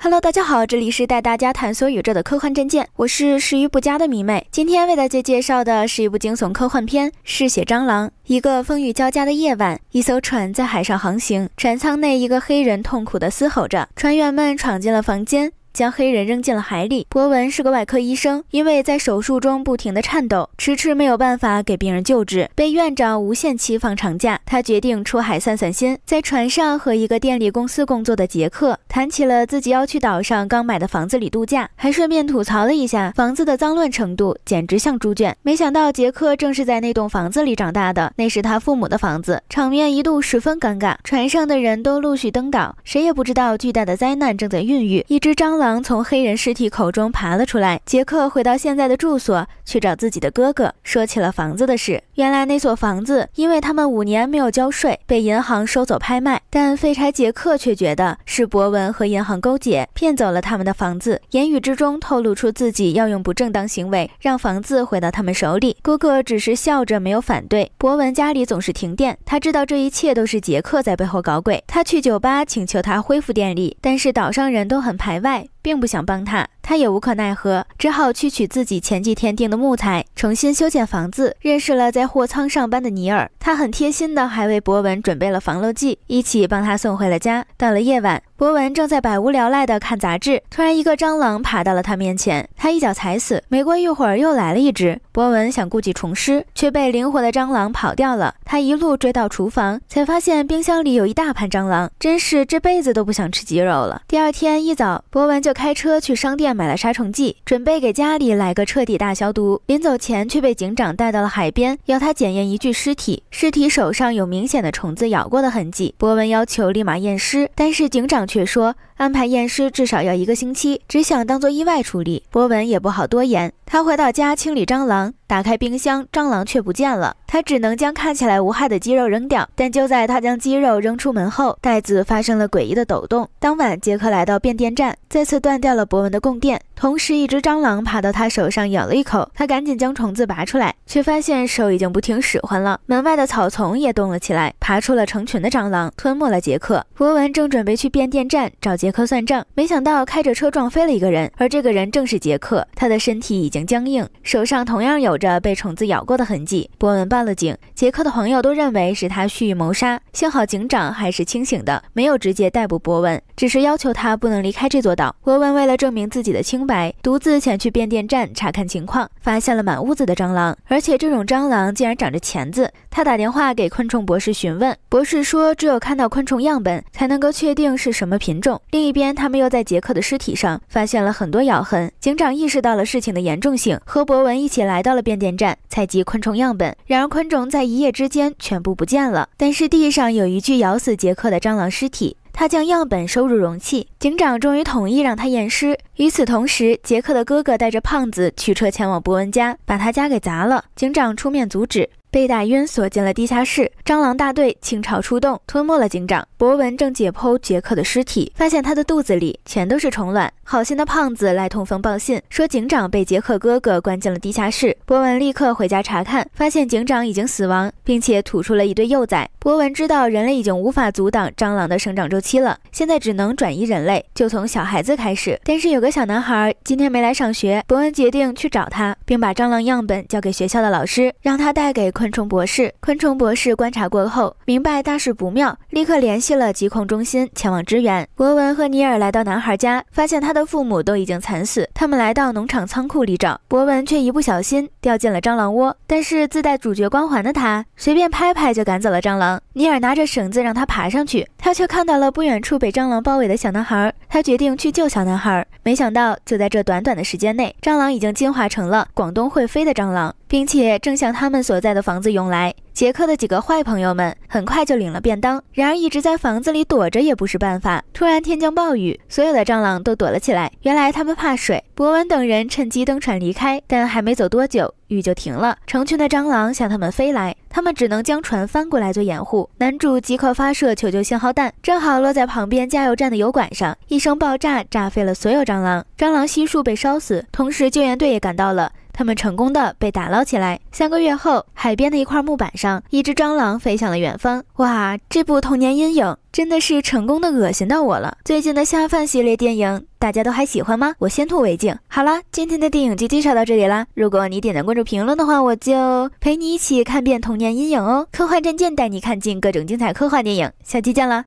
Hello，大家好，这里是带大家探索宇宙的科幻战舰，我是食欲不佳的迷妹。今天为大家介绍的是一部惊悚科幻片《嗜血蟑螂》。一个风雨交加的夜晚，一艘船在海上航行，船舱内一个黑人痛苦地嘶吼着，船员们闯进了房间。将黑人扔进了海里。博文是个外科医生，因为在手术中不停地颤抖，迟迟没有办法给病人救治，被院长无限期放长假。他决定出海散散心，在船上和一个电力公司工作的杰克谈起了自己要去岛上刚买的房子里度假，还顺便吐槽了一下房子的脏乱程度，简直像猪圈。没想到杰克正是在那栋房子里长大的，那是他父母的房子。场面一度十分尴尬，船上的人都陆续登岛，谁也不知道巨大的灾难正在孕育一只蟑螂。狼从黑人尸体口中爬了出来，杰克回到现在的住所去找自己的哥哥，说起了房子的事。原来那所房子因为他们五年没有交税，被银行收走拍卖，但废柴杰克却觉得是博文和银行勾结骗走了他们的房子，言语之中透露出自己要用不正当行为让房子回到他们手里。哥哥只是笑着没有反对。博文家里总是停电，他知道这一切都是杰克在背后搞鬼，他去酒吧请求他恢复电力，但是岛上人都很排外。并不想帮他。他也无可奈何，只好去取自己前几天订的木材，重新修建房子。认识了在货仓上班的尼尔，他很贴心的还为博文准备了防漏剂，一起帮他送回了家。到了夜晚，博文正在百无聊赖的看杂志，突然一个蟑螂爬到了他面前，他一脚踩死。没过一会儿又来了一只，博文想故技重施，却被灵活的蟑螂跑掉了。他一路追到厨房，才发现冰箱里有一大盘蟑螂，真是这辈子都不想吃鸡肉了。第二天一早，博文就开车去商店。买了杀虫剂，准备给家里来个彻底大消毒。临走前却被警长带到了海边，要他检验一具尸体。尸体手上有明显的虫子咬过的痕迹。博文要求立马验尸，但是警长却说。安排验尸至少要一个星期，只想当做意外处理。博文也不好多言。他回到家清理蟑螂，打开冰箱，蟑螂却不见了。他只能将看起来无害的鸡肉扔掉。但就在他将鸡肉扔出门后，袋子发生了诡异的抖动。当晚，杰克来到变电站，再次断掉了博文的供电。同时，一只蟑螂爬到他手上咬了一口，他赶紧将虫子拔出来，却发现手已经不听使唤了。门外的草丛也动了起来，爬出了成群的蟑螂，吞没了杰克。博文正准备去变电站找杰。杰克算账，没想到开着车撞飞了一个人，而这个人正是杰克。他的身体已经僵硬，手上同样有着被虫子咬过的痕迹。波文报了警，杰克的朋友都认为是他蓄意谋杀。幸好警长还是清醒的，没有直接逮捕波文。只是要求他不能离开这座岛。博文为了证明自己的清白，独自前去变电站查看情况，发现了满屋子的蟑螂，而且这种蟑螂竟然长着钳子。他打电话给昆虫博士询问，博士说只有看到昆虫样本才能够确定是什么品种。另一边，他们又在杰克的尸体上发现了很多咬痕。警长意识到了事情的严重性，和博文一起来到了变电站采集昆虫样本。然而，昆虫在一夜之间全部不见了，但是地上有一具咬死杰克的蟑螂尸体。他将样本收入容器，警长终于同意让他验尸。与此同时，杰克的哥哥带着胖子驱车前往伯恩家，把他家给砸了。警长出面阻止。被打晕，锁进了地下室。蟑螂大队倾巢出动，吞没了警长博文。正解剖杰克的尸体，发现他的肚子里全都是虫卵。好心的胖子来通风报信，说警长被杰克哥哥关进了地下室。博文立刻回家查看，发现警长已经死亡，并且吐出了一对幼崽。博文知道人类已经无法阻挡蟑螂的生长周期了，现在只能转移人类，就从小孩子开始。但是有个小男孩今天没来上学，博文决定去找他，并把蟑螂样本交给学校的老师，让他带给。昆虫博士，昆虫博士观察过后，明白大事不妙，立刻联系了疾控中心，前往支援。博文和尼尔来到男孩家，发现他的父母都已经惨死。他们来到农场仓库里找博文，却一不小心掉进了蟑螂窝。但是自带主角光环的他，随便拍拍就赶走了蟑螂。尼尔拿着绳子让他爬上去，他却看到了不远处被蟑螂包围的小男孩。他决定去救小男孩，没想到就在这短短的时间内，蟑螂已经进化成了广东会飞的蟑螂。并且正向他们所在的房子涌来。杰克的几个坏朋友们很快就领了便当。然而一直在房子里躲着也不是办法。突然天降暴雨，所有的蟑螂都躲了起来。原来他们怕水。博文等人趁机登船离开，但还没走多久，雨就停了。成群的蟑螂向他们飞来，他们只能将船翻过来做掩护。男主即刻发射求救信号弹，正好落在旁边加油站的油管上，一声爆炸炸飞了所有蟑螂，蟑螂悉数被烧死。同时救援队也赶到了。他们成功的被打捞起来。三个月后，海边的一块木板上，一只蟑螂飞向了远方。哇，这部童年阴影真的是成功的恶心到我了。最近的下饭系列电影，大家都还喜欢吗？我先吐为敬。好了，今天的电影就介绍到这里啦。如果你点赞、关注、评论的话，我就陪你一起看遍童年阴影哦。科幻战舰带你看尽各种精彩科幻电影，下期见啦。